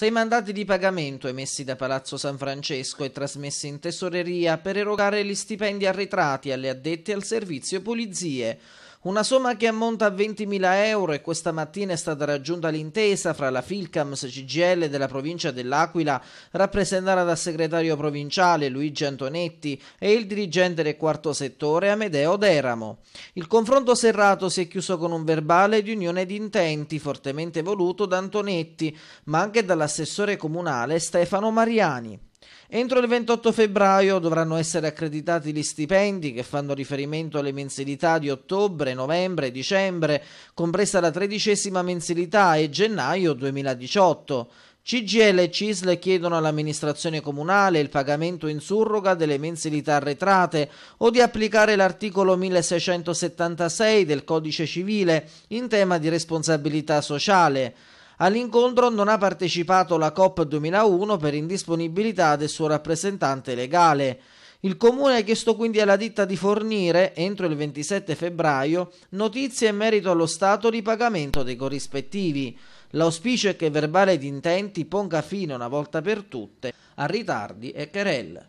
sei mandati di pagamento emessi da Palazzo San Francesco e trasmessi in tesoreria per erogare gli stipendi arretrati alle addette al servizio pulizie. Una somma che ammonta a 20.000 euro e questa mattina è stata raggiunta l'intesa fra la Filcams CGL della provincia dell'Aquila, rappresentata dal segretario provinciale Luigi Antonetti e il dirigente del quarto settore Amedeo Deramo. Il confronto serrato si è chiuso con un verbale di unione di intenti fortemente voluto da Antonetti, ma anche dall'assessore comunale Stefano Mariani. Entro il 28 febbraio dovranno essere accreditati gli stipendi che fanno riferimento alle mensilità di ottobre, novembre, dicembre, compresa la tredicesima mensilità e gennaio 2018. CGL e CISL chiedono all'amministrazione comunale il pagamento in surroga delle mensilità arretrate o di applicare l'articolo 1676 del codice civile in tema di responsabilità sociale. All'incontro non ha partecipato la COP 2001 per indisponibilità del suo rappresentante legale. Il comune ha chiesto quindi alla ditta di fornire, entro il 27 febbraio, notizie in merito allo stato di pagamento dei corrispettivi. L'auspicio è che il verbale di intenti ponga fine una volta per tutte a ritardi e querelle.